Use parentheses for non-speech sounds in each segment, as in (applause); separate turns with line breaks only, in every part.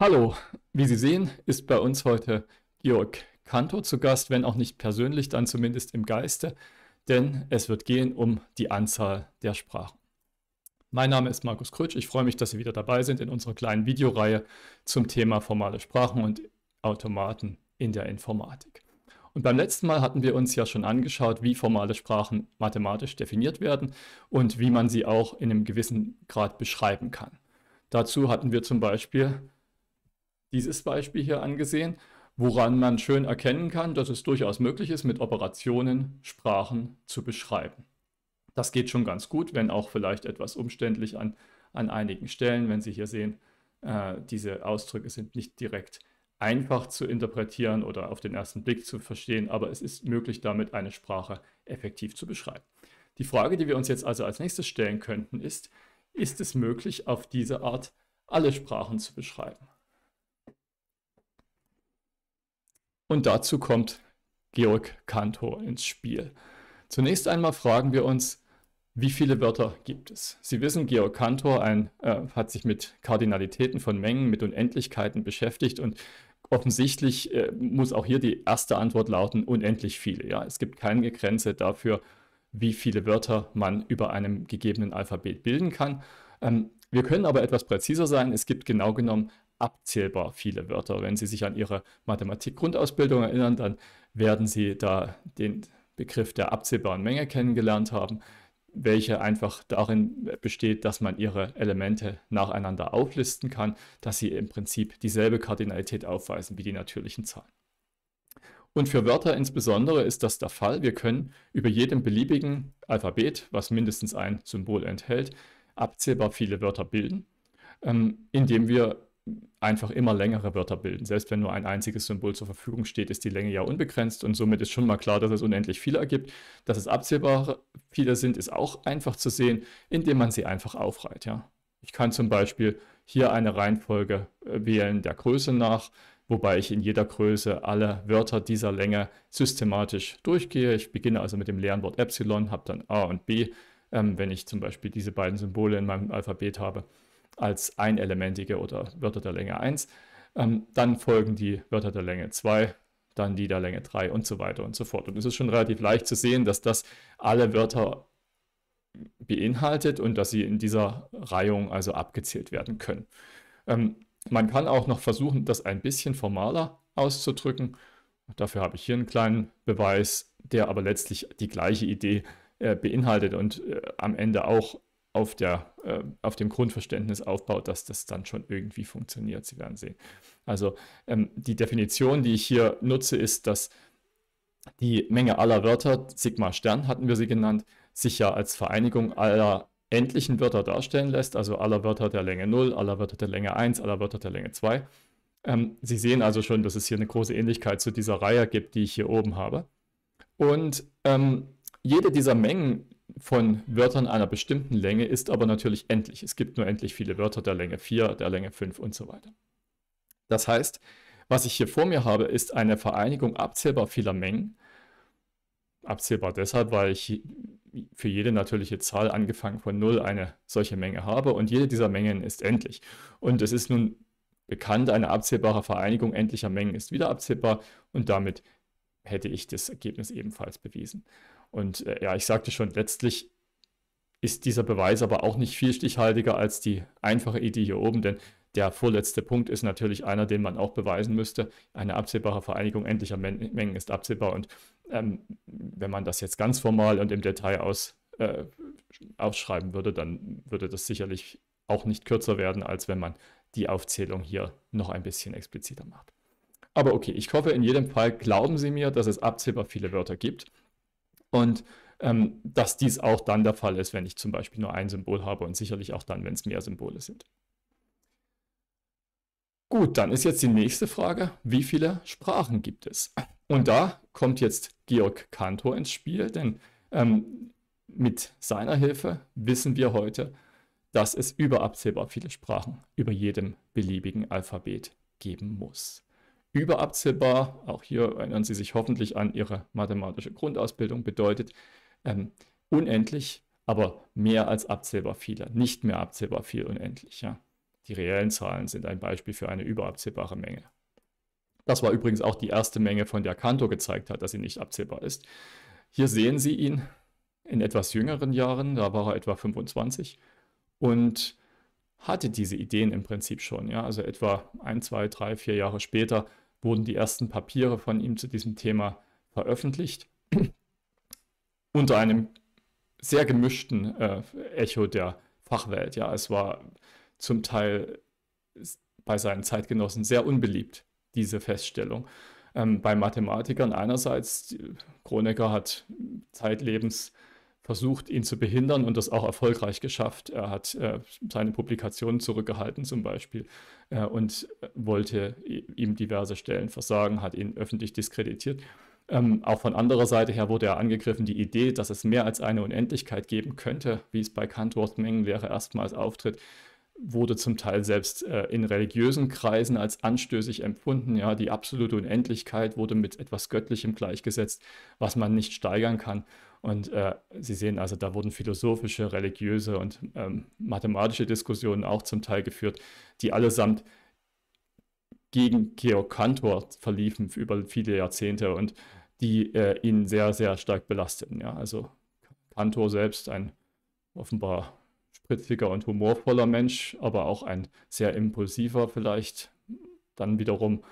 Hallo, wie Sie sehen, ist bei uns heute Georg Kantor zu Gast, wenn auch nicht persönlich, dann zumindest im Geiste, denn es wird gehen um die Anzahl der Sprachen. Mein Name ist Markus Krötsch, ich freue mich, dass Sie wieder dabei sind in unserer kleinen Videoreihe zum Thema formale Sprachen und Automaten in der Informatik. Und beim letzten Mal hatten wir uns ja schon angeschaut, wie formale Sprachen mathematisch definiert werden und wie man sie auch in einem gewissen Grad beschreiben kann. Dazu hatten wir zum Beispiel dieses Beispiel hier angesehen, woran man schön erkennen kann, dass es durchaus möglich ist, mit Operationen Sprachen zu beschreiben. Das geht schon ganz gut, wenn auch vielleicht etwas umständlich an, an einigen Stellen, wenn Sie hier sehen, äh, diese Ausdrücke sind nicht direkt einfach zu interpretieren oder auf den ersten Blick zu verstehen, aber es ist möglich, damit eine Sprache effektiv zu beschreiben. Die Frage, die wir uns jetzt also als nächstes stellen könnten, ist, ist es möglich, auf diese Art alle Sprachen zu beschreiben? Und dazu kommt Georg Kantor ins Spiel. Zunächst einmal fragen wir uns, wie viele Wörter gibt es? Sie wissen, Georg Cantor ein, äh, hat sich mit Kardinalitäten von Mengen, mit Unendlichkeiten beschäftigt und offensichtlich äh, muss auch hier die erste Antwort lauten, unendlich viele. Ja? Es gibt keine Grenze dafür, wie viele Wörter man über einem gegebenen Alphabet bilden kann. Ähm, wir können aber etwas präziser sein. Es gibt genau genommen abzählbar viele Wörter. Wenn Sie sich an Ihre Mathematik-Grundausbildung erinnern, dann werden Sie da den Begriff der abzählbaren Menge kennengelernt haben, welche einfach darin besteht, dass man Ihre Elemente nacheinander auflisten kann, dass sie im Prinzip dieselbe Kardinalität aufweisen wie die natürlichen Zahlen. Und für Wörter insbesondere ist das der Fall. Wir können über jedem beliebigen Alphabet, was mindestens ein Symbol enthält, abzählbar viele Wörter bilden, ähm, indem wir einfach immer längere Wörter bilden. Selbst wenn nur ein einziges Symbol zur Verfügung steht, ist die Länge ja unbegrenzt und somit ist schon mal klar, dass es unendlich viele ergibt. Dass es absehbar viele sind, ist auch einfach zu sehen, indem man sie einfach aufreiht. Ja. Ich kann zum Beispiel hier eine Reihenfolge äh, wählen der Größe nach, wobei ich in jeder Größe alle Wörter dieser Länge systematisch durchgehe. Ich beginne also mit dem leeren Wort Epsilon, habe dann A und B, ähm, wenn ich zum Beispiel diese beiden Symbole in meinem Alphabet habe als einelementige oder Wörter der Länge 1. Ähm, dann folgen die Wörter der Länge 2, dann die der Länge 3 und so weiter und so fort. Und es ist schon relativ leicht zu sehen, dass das alle Wörter beinhaltet und dass sie in dieser Reihung also abgezählt werden können. Ähm, man kann auch noch versuchen, das ein bisschen formaler auszudrücken. Dafür habe ich hier einen kleinen Beweis, der aber letztlich die gleiche Idee äh, beinhaltet und äh, am Ende auch auf, der, äh, auf dem Grundverständnis aufbaut, dass das dann schon irgendwie funktioniert. Sie werden sehen. Also ähm, die Definition, die ich hier nutze, ist, dass die Menge aller Wörter, Sigma Stern hatten wir sie genannt, sich ja als Vereinigung aller endlichen Wörter darstellen lässt, also aller Wörter der Länge 0, aller Wörter der Länge 1, aller Wörter der Länge 2. Ähm, sie sehen also schon, dass es hier eine große Ähnlichkeit zu dieser Reihe gibt, die ich hier oben habe. Und ähm, jede dieser Mengen von Wörtern einer bestimmten Länge ist aber natürlich endlich. Es gibt nur endlich viele Wörter der Länge 4, der Länge 5 und so weiter. Das heißt, was ich hier vor mir habe, ist eine Vereinigung abzählbar vieler Mengen. Abzählbar deshalb, weil ich für jede natürliche Zahl angefangen von 0 eine solche Menge habe und jede dieser Mengen ist endlich. Und es ist nun bekannt, eine abzählbare Vereinigung endlicher Mengen ist wieder abzählbar und damit hätte ich das Ergebnis ebenfalls bewiesen. Und äh, ja, ich sagte schon, letztlich ist dieser Beweis aber auch nicht viel stichhaltiger als die einfache Idee hier oben, denn der vorletzte Punkt ist natürlich einer, den man auch beweisen müsste. Eine absehbare Vereinigung endlicher Men Mengen ist absehbar. Und ähm, wenn man das jetzt ganz formal und im Detail aus, äh, ausschreiben würde, dann würde das sicherlich auch nicht kürzer werden, als wenn man die Aufzählung hier noch ein bisschen expliziter macht. Aber okay, ich hoffe in jedem Fall, glauben Sie mir, dass es absehbar viele Wörter gibt. Und ähm, dass dies auch dann der Fall ist, wenn ich zum Beispiel nur ein Symbol habe und sicherlich auch dann, wenn es mehr Symbole sind. Gut, dann ist jetzt die nächste Frage, wie viele Sprachen gibt es? Und da kommt jetzt Georg Cantor ins Spiel, denn ähm, mit seiner Hilfe wissen wir heute, dass es überabsehbar viele Sprachen über jedem beliebigen Alphabet geben muss überabsehbar, auch hier erinnern Sie sich hoffentlich an Ihre mathematische Grundausbildung, bedeutet ähm, unendlich, aber mehr als abzählbar viele, nicht mehr abzählbar viel unendlich. Ja. Die reellen Zahlen sind ein Beispiel für eine überabzählbare Menge. Das war übrigens auch die erste Menge, von der Cantor gezeigt hat, dass sie nicht abzählbar ist. Hier sehen Sie ihn in etwas jüngeren Jahren, da war er etwa 25 und hatte diese Ideen im Prinzip schon. Ja? Also etwa ein, zwei, drei, vier Jahre später wurden die ersten Papiere von ihm zu diesem Thema veröffentlicht, (clears throat) unter einem sehr gemischten äh, Echo der Fachwelt. Ja, es war zum Teil bei seinen Zeitgenossen sehr unbeliebt, diese Feststellung. Ähm, bei Mathematikern einerseits, Kronecker hat zeitlebens versucht, ihn zu behindern und das auch erfolgreich geschafft. Er hat äh, seine Publikationen zurückgehalten zum Beispiel äh, und äh, wollte ihm diverse Stellen versagen, hat ihn öffentlich diskreditiert. Ähm, auch von anderer Seite her wurde er angegriffen. Die Idee, dass es mehr als eine Unendlichkeit geben könnte, wie es bei Kant Mengenlehre erstmals auftritt, wurde zum Teil selbst äh, in religiösen Kreisen als anstößig empfunden. Ja, die absolute Unendlichkeit wurde mit etwas Göttlichem gleichgesetzt, was man nicht steigern kann. Und äh, Sie sehen also, da wurden philosophische, religiöse und ähm, mathematische Diskussionen auch zum Teil geführt, die allesamt gegen Georg Cantor verliefen über viele Jahrzehnte und die äh, ihn sehr, sehr stark belasteten. Ja? Also Cantor selbst, ein offenbar spritziger und humorvoller Mensch, aber auch ein sehr impulsiver vielleicht, dann wiederum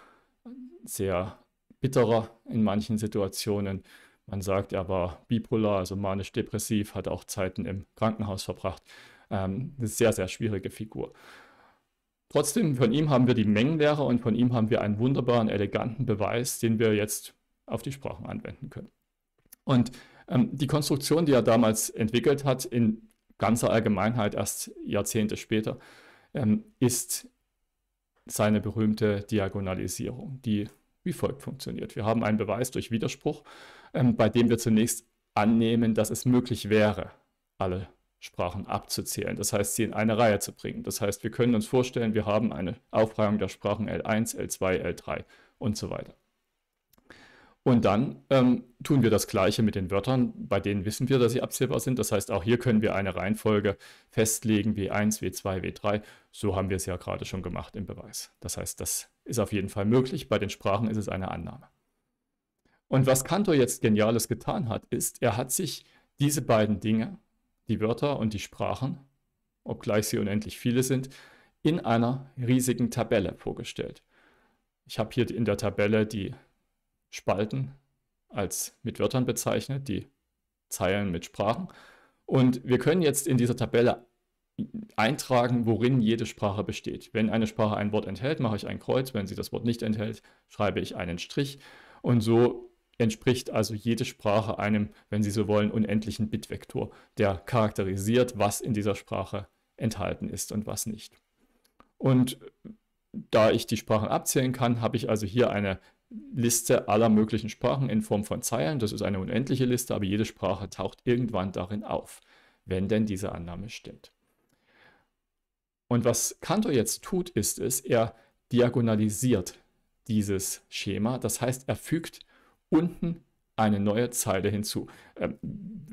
sehr bitterer in manchen Situationen man sagt, er war bipolar, also manisch-depressiv, hat auch Zeiten im Krankenhaus verbracht. Ähm, eine sehr, sehr schwierige Figur. Trotzdem, von ihm haben wir die Mengenlehre und von ihm haben wir einen wunderbaren, eleganten Beweis, den wir jetzt auf die Sprachen anwenden können. Und ähm, die Konstruktion, die er damals entwickelt hat, in ganzer Allgemeinheit erst Jahrzehnte später, ähm, ist seine berühmte Diagonalisierung, die wie folgt funktioniert. Wir haben einen Beweis durch Widerspruch, ähm, bei dem wir zunächst annehmen, dass es möglich wäre, alle Sprachen abzuzählen, das heißt, sie in eine Reihe zu bringen. Das heißt, wir können uns vorstellen, wir haben eine Aufreihung der Sprachen L1, L2, L3 und so weiter. Und dann ähm, tun wir das Gleiche mit den Wörtern, bei denen wissen wir, dass sie abzählbar sind. Das heißt, auch hier können wir eine Reihenfolge festlegen, W1, W2, W3. So haben wir es ja gerade schon gemacht im Beweis. Das heißt, das ist auf jeden Fall möglich. Bei den Sprachen ist es eine Annahme. Und was Cantor jetzt Geniales getan hat, ist, er hat sich diese beiden Dinge, die Wörter und die Sprachen, obgleich sie unendlich viele sind, in einer riesigen Tabelle vorgestellt. Ich habe hier in der Tabelle die Spalten als mit Wörtern bezeichnet, die Zeilen mit Sprachen. Und wir können jetzt in dieser Tabelle eintragen, worin jede Sprache besteht. Wenn eine Sprache ein Wort enthält, mache ich ein Kreuz. Wenn sie das Wort nicht enthält, schreibe ich einen Strich. Und so entspricht also jede Sprache einem, wenn Sie so wollen, unendlichen Bitvektor, der charakterisiert, was in dieser Sprache enthalten ist und was nicht. Und da ich die Sprachen abzählen kann, habe ich also hier eine Liste aller möglichen Sprachen in Form von Zeilen. Das ist eine unendliche Liste, aber jede Sprache taucht irgendwann darin auf, wenn denn diese Annahme stimmt. Und was Cantor jetzt tut, ist es, er diagonalisiert dieses Schema. Das heißt, er fügt unten eine neue Zeile hinzu. Ähm,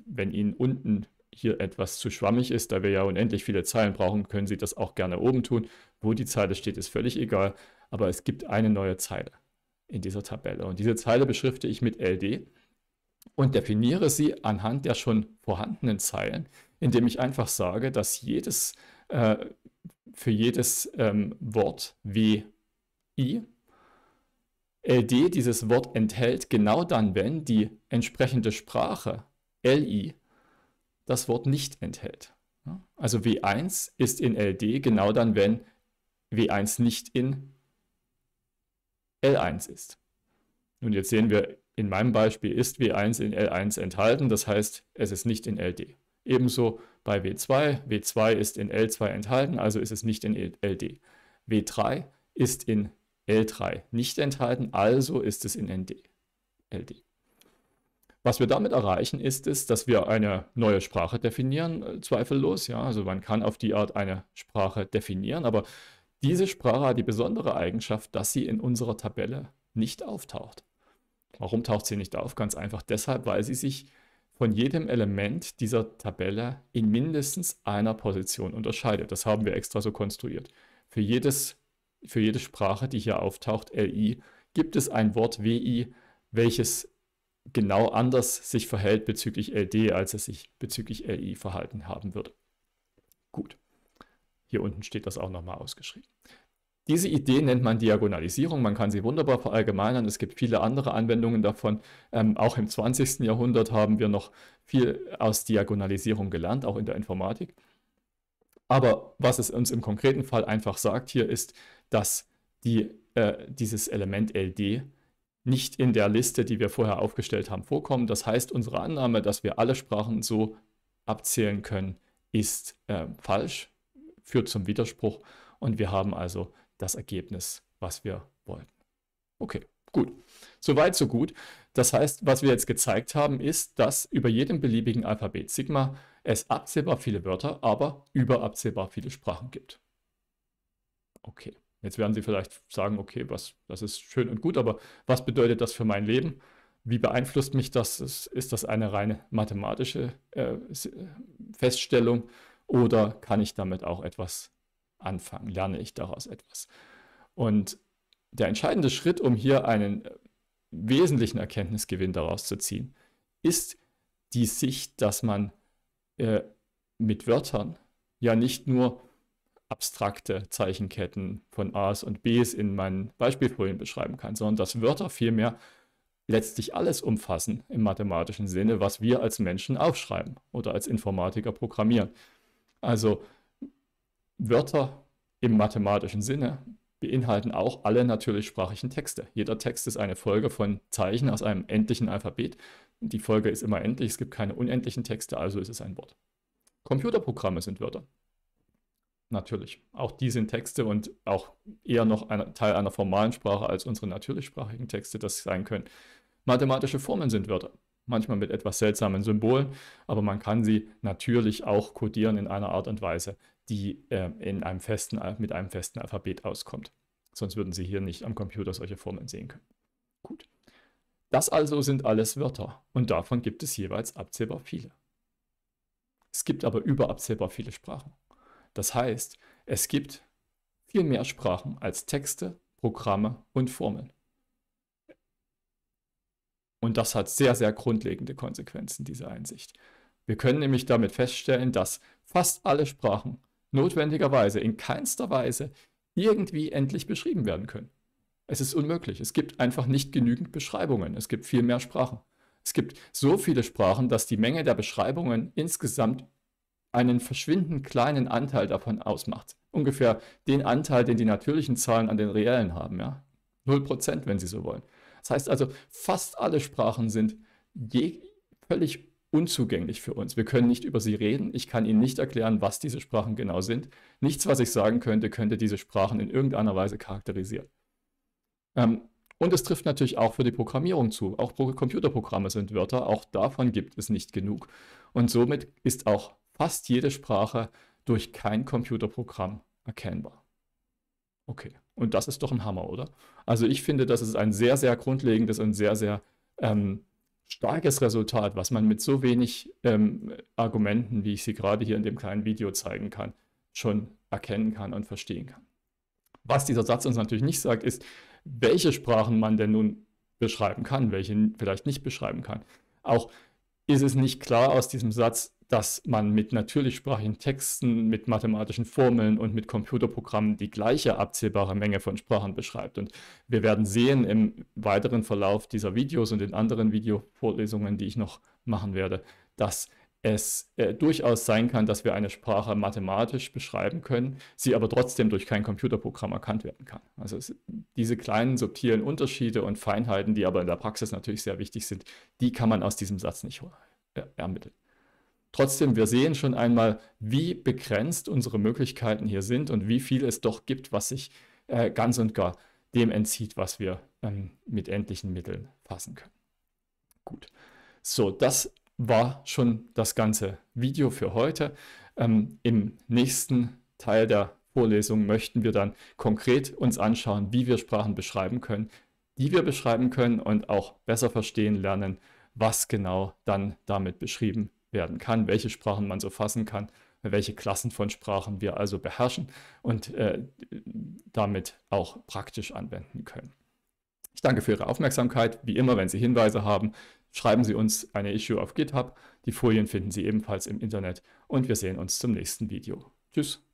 wenn Ihnen unten hier etwas zu schwammig ist, da wir ja unendlich viele Zeilen brauchen, können Sie das auch gerne oben tun. Wo die Zeile steht, ist völlig egal, aber es gibt eine neue Zeile in dieser Tabelle. Und diese Zeile beschrifte ich mit LD und definiere sie anhand der schon vorhandenen Zeilen, indem ich einfach sage, dass jedes, äh, für jedes ähm, Wort WI. LD dieses Wort enthält genau dann, wenn die entsprechende Sprache LI das Wort nicht enthält. Also W1 ist in LD genau dann, wenn W1 nicht in L1 ist. Nun, jetzt sehen wir, in meinem Beispiel ist W1 in L1 enthalten, das heißt, es ist nicht in LD. Ebenso bei W2. W2 ist in L2 enthalten, also ist es nicht in LD. W3 ist in L3 nicht enthalten, also ist es in ND, LD. Was wir damit erreichen, ist es, dass wir eine neue Sprache definieren, äh, zweifellos. Ja? Also man kann auf die Art eine Sprache definieren, aber diese Sprache hat die besondere Eigenschaft, dass sie in unserer Tabelle nicht auftaucht. Warum taucht sie nicht auf? Ganz einfach deshalb, weil sie sich von jedem Element dieser Tabelle in mindestens einer Position unterscheidet. Das haben wir extra so konstruiert. Für, jedes, für jede Sprache, die hier auftaucht, LI, gibt es ein Wort WI, welches genau anders sich verhält bezüglich LD, als es sich bezüglich LI verhalten haben würde. Gut. Hier unten steht das auch nochmal ausgeschrieben. Diese Idee nennt man Diagonalisierung. Man kann sie wunderbar verallgemeinern. Es gibt viele andere Anwendungen davon. Ähm, auch im 20. Jahrhundert haben wir noch viel aus Diagonalisierung gelernt, auch in der Informatik. Aber was es uns im konkreten Fall einfach sagt hier ist, dass die, äh, dieses Element LD nicht in der Liste, die wir vorher aufgestellt haben, vorkommt. Das heißt, unsere Annahme, dass wir alle Sprachen so abzählen können, ist äh, falsch, führt zum Widerspruch. Und wir haben also das Ergebnis, was wir wollten. Okay, gut. Soweit, so gut. Das heißt, was wir jetzt gezeigt haben, ist, dass über jedem beliebigen Alphabet Sigma es absehbar viele Wörter, aber überabsehbar viele Sprachen gibt. Okay, jetzt werden Sie vielleicht sagen, okay, was, das ist schön und gut, aber was bedeutet das für mein Leben? Wie beeinflusst mich das? Ist das eine reine mathematische äh, Feststellung oder kann ich damit auch etwas anfangen? Lerne ich daraus etwas? Und der entscheidende Schritt, um hier einen äh, wesentlichen Erkenntnisgewinn daraus zu ziehen, ist die Sicht, dass man äh, mit Wörtern ja nicht nur abstrakte Zeichenketten von A's und B's in meinen Beispielfolien beschreiben kann, sondern dass Wörter vielmehr letztlich alles umfassen im mathematischen Sinne, was wir als Menschen aufschreiben oder als Informatiker programmieren. Also Wörter im mathematischen Sinne beinhalten auch alle natürlichsprachlichen Texte. Jeder Text ist eine Folge von Zeichen aus einem endlichen Alphabet. Die Folge ist immer endlich, es gibt keine unendlichen Texte, also ist es ein Wort. Computerprogramme sind Wörter. Natürlich. Auch die sind Texte und auch eher noch ein Teil einer formalen Sprache als unsere natürlichsprachigen Texte das sein können. Mathematische Formeln sind Wörter. Manchmal mit etwas seltsamen Symbolen, aber man kann sie natürlich auch codieren in einer Art und Weise, die äh, in einem festen, mit einem festen Alphabet auskommt. Sonst würden Sie hier nicht am Computer solche Formeln sehen können. Gut. Das also sind alles Wörter und davon gibt es jeweils abzählbar viele. Es gibt aber überabzählbar viele Sprachen. Das heißt, es gibt viel mehr Sprachen als Texte, Programme und Formeln. Und das hat sehr, sehr grundlegende Konsequenzen, diese Einsicht. Wir können nämlich damit feststellen, dass fast alle Sprachen notwendigerweise in keinster Weise irgendwie endlich beschrieben werden können. Es ist unmöglich. Es gibt einfach nicht genügend Beschreibungen. Es gibt viel mehr Sprachen. Es gibt so viele Sprachen, dass die Menge der Beschreibungen insgesamt einen verschwindend kleinen Anteil davon ausmacht. Ungefähr den Anteil, den die natürlichen Zahlen an den reellen haben. Ja? 0%, wenn Sie so wollen. Das heißt also, fast alle Sprachen sind je, völlig unzugänglich für uns. Wir können nicht über sie reden. Ich kann Ihnen nicht erklären, was diese Sprachen genau sind. Nichts, was ich sagen könnte, könnte diese Sprachen in irgendeiner Weise charakterisieren. Ähm, und es trifft natürlich auch für die Programmierung zu. Auch Computerprogramme sind Wörter. Auch davon gibt es nicht genug. Und somit ist auch fast jede Sprache durch kein Computerprogramm erkennbar. Okay, und das ist doch ein Hammer, oder? Also ich finde, das ist ein sehr, sehr grundlegendes und sehr, sehr ähm, starkes Resultat, was man mit so wenig ähm, Argumenten, wie ich sie gerade hier in dem kleinen Video zeigen kann, schon erkennen kann und verstehen kann. Was dieser Satz uns natürlich nicht sagt, ist, welche Sprachen man denn nun beschreiben kann, welche vielleicht nicht beschreiben kann. Auch ist es nicht klar aus diesem Satz, dass man mit natürlichsprachigen Texten, mit mathematischen Formeln und mit Computerprogrammen die gleiche abzählbare Menge von Sprachen beschreibt. Und wir werden sehen im weiteren Verlauf dieser Videos und in anderen Videovorlesungen, die ich noch machen werde, dass es äh, durchaus sein kann, dass wir eine Sprache mathematisch beschreiben können, sie aber trotzdem durch kein Computerprogramm erkannt werden kann. Also es, diese kleinen subtilen Unterschiede und Feinheiten, die aber in der Praxis natürlich sehr wichtig sind, die kann man aus diesem Satz nicht äh, ermitteln. Trotzdem, wir sehen schon einmal, wie begrenzt unsere Möglichkeiten hier sind und wie viel es doch gibt, was sich äh, ganz und gar dem entzieht, was wir ähm, mit endlichen Mitteln fassen können. Gut, so, das war schon das ganze Video für heute. Ähm, Im nächsten Teil der Vorlesung möchten wir dann konkret uns anschauen, wie wir Sprachen beschreiben können, die wir beschreiben können und auch besser verstehen lernen, was genau dann damit beschrieben wird werden kann, welche Sprachen man so fassen kann, welche Klassen von Sprachen wir also beherrschen und äh, damit auch praktisch anwenden können. Ich danke für Ihre Aufmerksamkeit. Wie immer, wenn Sie Hinweise haben, schreiben Sie uns eine Issue auf GitHub. Die Folien finden Sie ebenfalls im Internet und wir sehen uns zum nächsten Video. Tschüss.